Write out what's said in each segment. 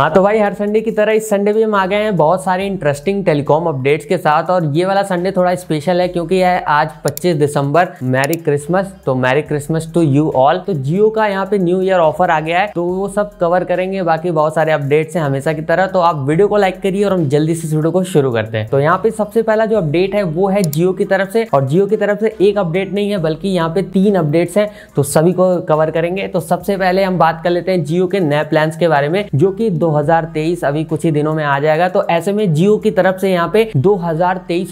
हाँ तो भाई हर संडे की तरह इस संडे भी हम आ गए हैं बहुत सारे इंटरेस्टिंग टेलीकॉम अपडेट्स के साथ और ये वाला संडे थोड़ा स्पेशल है क्योंकि है आज 25 दिसंबर मैरी क्रिसमस तो merry christmas to you all तो जियो का यहाँ पे न्यू ईयर ऑफर आ गया है तो वो सब कवर करेंगे बाकी बहुत सारे अपडेट्स हैं हमेशा की तरह तो आप वीडियो को लाइक करिए और हम जल्दी से इस वीडियो को शुरू करते हैं तो यहाँ पे सबसे पहला जो अपडेट है वो है जियो की तरफ से और जियो की तरफ से एक अपडेट नहीं है बल्कि यहाँ पे तीन अपडेट्स हैं तो सभी को कवर करेंगे तो सबसे पहले हम बात कर लेते हैं जियो के नए प्लान के बारे में जो की दो 2023 अभी कुछ ही दिनों में आ जाएगा तो ऐसे में जियो की तरफ से यहाँ पे दो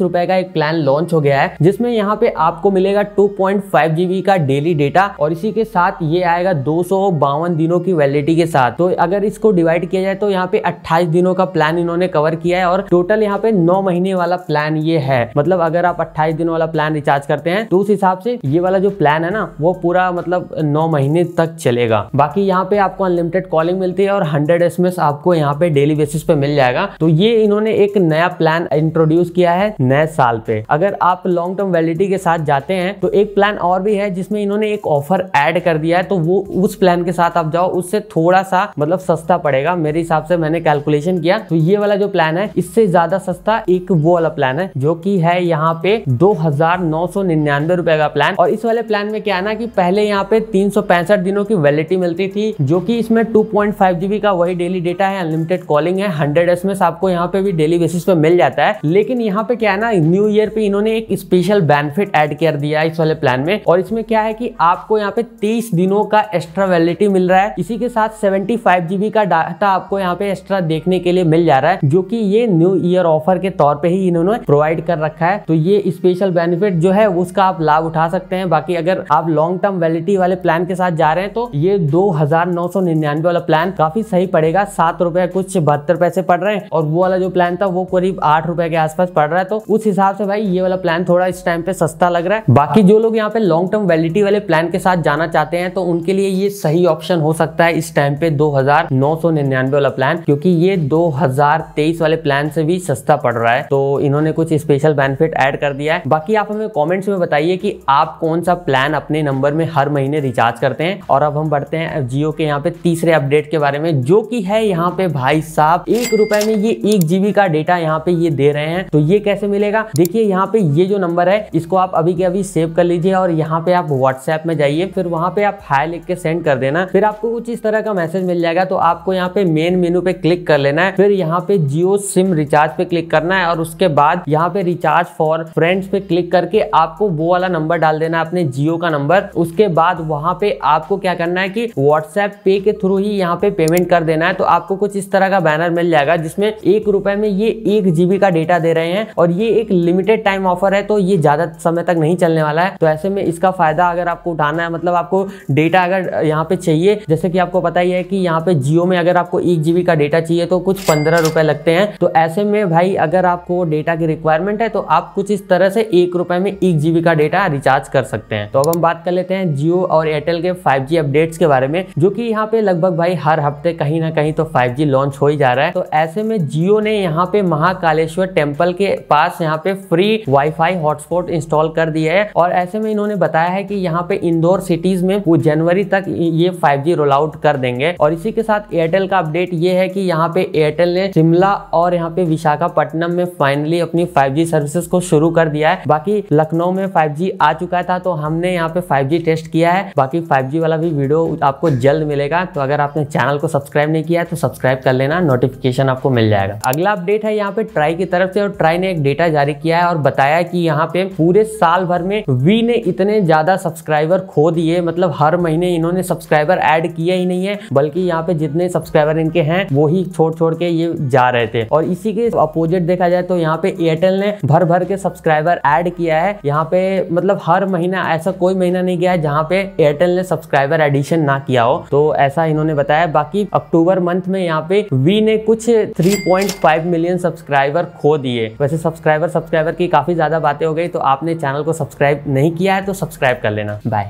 रुपए का एक प्लान लॉन्च हो गया है जिसमें यहाँ पे आपको मिलेगा टू पॉइंट का डेली डेटा और इसी के साथ ये आएगा दो दिनों की वैलिडिटी के साथ तो अगर इसको डिवाइड किया जाए तो यहाँ पे अट्ठाईस दिनों का प्लान इन्होंने कवर किया है और टोटल यहाँ पे नौ महीने वाला प्लान ये है मतलब अगर आप अट्ठाईस दिन वाला प्लान रिचार्ज करते हैं तो उस हिसाब से ये वाला जो प्लान है ना वो पूरा मतलब नौ महीने तक चलेगा बाकी यहाँ पे आपको अनलिमिटेड कॉलिंग मिलती है और हंड्रेड एस आपको यहाँ पे डेली बेसिस पे मिल जाएगा तो ये इन्होंने एक नया प्लान इंट्रोड्यूस किया है नए साल पे अगर आप लॉन्ग टर्म वैलिडिटी के साथ जाते हैं तो एक प्लान और भी है जिसमें इन्होंने एक ऑफर एड कर दिया है तो वो उस प्लान के साथ आप जाओ उससे थोड़ा सा मतलब सस्ता पड़ेगा मेरे हिसाब से मैंने कैलकुलेशन किया तो ये वाला जो प्लान है इससे ज्यादा सस्ता एक वो वाला प्लान है जो की है यहाँ पे दो रुपए का प्लान और इस वाले प्लान में क्या है ना कि पहले यहाँ पे तीन दिनों की वैलिडिटी मिलती थी जो की इसमें टू पॉइंट का वही डेली डेटा है अनलिमिटेड कॉलिंग है हंड्रेड एस आपको यहाँ पे भी डेली बेसिस पे मिल जाता है लेकिन यहाँ पे क्या है ना न्यू ईयर पे इन्होंने एक स्पेशल बेनिफिट एड कर दिया इस वाले प्लान में और इसमें क्या है कि आपको यहाँ पे तेईस दिनों का एक्स्ट्रा वैलिडिटी मिल रहा है इसी के साथ सेवेंटी फाइव का डाटा आपको यहाँ पे एक्स्ट्रा देखने के लिए मिल जा रहा है जो की ये न्यू ईयर ऑफर के तौर पर ही इन्होंने प्रोवाइड कर रखा है तो ये स्पेशल बेनिफिट जो है उसका आप लाभ उठा सकते हैं बाकी अगर आप लॉन्ग टर्म वैलिडिटी वाले प्लान के साथ जा रहे हैं तो ये दो वाला प्लान काफी सही पड़ेगा सात रुपए कुछ बहत्तर पैसे पड़ रहे हैं और वो वाला जो प्लान था वो करीब आठ रुपए के आसपास पड़ रहा है तो उस हिसाब से भाई ये वाला प्लान थोड़ा इस टाइम पे सस्ता लग रहा है बाकी जो लोग यहाँ पे लॉन्ग टर्म वैलिडिटी वाले प्लान के साथ जाना चाहते हैं तो उनके लिए ये सही ऑप्शन हो सकता है इस टाइम पे दो वाला प्लान क्योंकि ये दो वाले प्लान से भी सस्ता पड़ रहा है तो इन्होंने कुछ स्पेशल बेनिफिट एड कर दिया है बाकी आप हमें कॉमेंट्स में बताइए कि आप कौन सा प्लान अपने नंबर में हर महीने रिचार्ज करते हैं और अब हम बढ़ते हैं जियो के यहाँ पे तीसरे अपडेट के बारे में जो की है यहाँ पे भाई साहब एक रुपए में ये एक जीबी का डेटा यहाँ पे ये दे रहे हैं तो ये कैसे मिलेगा देखिए यहाँ पे ये जो नंबर है इसको आप अभी के अभी सेव कर लीजिए और यहाँ पे आप व्हाट्सएप में जाइए फिर वहाँ पे आप हाई लिख के सेंड कर देना फिर आपको कुछ इस तरह का मैसेज मिल जाएगा तो आपको यहाँ पे मेन मेनू पे क्लिक कर लेना है फिर यहाँ पे जियो सिम रिचार्ज पे क्लिक करना है और उसके बाद यहाँ पे रिचार्ज फॉर फ्रेंड्स पे क्लिक करके आपको वो वाला नंबर डाल देना है अपने जियो का नंबर उसके बाद वहाँ पे आपको क्या करना है की व्हाट्सएप पे के थ्रू ही यहाँ पे पेमेंट कर देना है तो आप आपको कुछ इस तरह का बैनर मिल जाएगा जिसमें एक रुपए में ये एक जीबी का डेटा दे रहे हैं और ये एक लिमिटेड टाइम ऑफर है तो ये ज्यादा समय तक नहीं चलने वाला है तो ऐसे में इसका फायदा अगर आपको उठाना है मतलब आपको डेटा अगर यहाँ पे चाहिए जैसे कि आपको पता ही है कि यहाँ पे जियो में अगर आपको एक जीबी का डेटा चाहिए तो कुछ पंद्रह रुपए लगते हैं तो ऐसे में भाई अगर आपको डेटा की रिक्वायरमेंट है तो आप कुछ इस तरह से एक रुपए में एक जीबी का डेटा रिचार्ज कर सकते हैं तो अब हम बात कर लेते हैं जियो और एयरटेल के फाइव अपडेट्स के बारे में जो कि यहाँ पे लगभग भाई हर हफ्ते कहीं ना कहीं तो फाइव जी लॉन्च हो ही जा रहा है तो ऐसे में जियो ने यहाँ पे महाकालेश्वर टेम्पल के पास यहाँ पे फ्री वाईफाई हॉटस्पॉट इंस्टॉल कर दिया है और ऐसे में इन्होंने बताया है कि यहाँ पे इंदौर सिटीज में जनवरी तक ये 5G रोल आउट कर देंगे और इसी के साथ एयरटेल का अपडेट ये है कि यहाँ पे एयरटेल ने शिमला और यहाँ पे विशाखापट्टनम में फाइनली अपनी 5G सर्विसेज को शुरू कर दिया है बाकी लखनऊ में 5G आ चुका था तो हमने यहाँ पे 5G टेस्ट किया है बाकी 5G वाला भी वीडियो आपको जल्द मिलेगा तो अगर आपने चैनल को सब्सक्राइब नहीं किया है तो सब्सक्राइब कर लेना नोटिफिकेशन आपको मिल जाएगा अगला अपडेट है यहाँ पे ट्राई की तरफ से और ट्राई ने एक डेटा जारी किया है और बताया कि यहाँ पे पूरे साल भर में वी ने इतने ज्यादा सब्सक्राइबर खो दिए मतलब हर महीने इन्होंने सब्सक्राइबर एड किया ही नहीं है बल्कि यहाँ पे जितने सब्सक्राइबर इनके हैं वो ही छोड़ छोड़ के ये जा रहे थे और इसी के अपोजिट देखा जाए तो यहाँ पे एयरटेल ने भर भर के सब्सक्राइबर एड किया है यहाँ पे मतलब हर महीना ऐसा कोई महीना नहीं गया है जहाँ पे एयरटेल ने सब्सक्राइबर एडिशन ना किया हो तो ऐसा इन्होंने बताया बाकी अक्टूबर मंथ में यहाँ पे वी ने कुछ 3.5 मिलियन सब्सक्राइबर खो दिए वैसे सब्सक्राइबर सब्सक्राइबर की काफी ज्यादा बातें हो गई तो आपने चैनल को सब्सक्राइब नहीं किया है तो सब्सक्राइब कर लेना बाय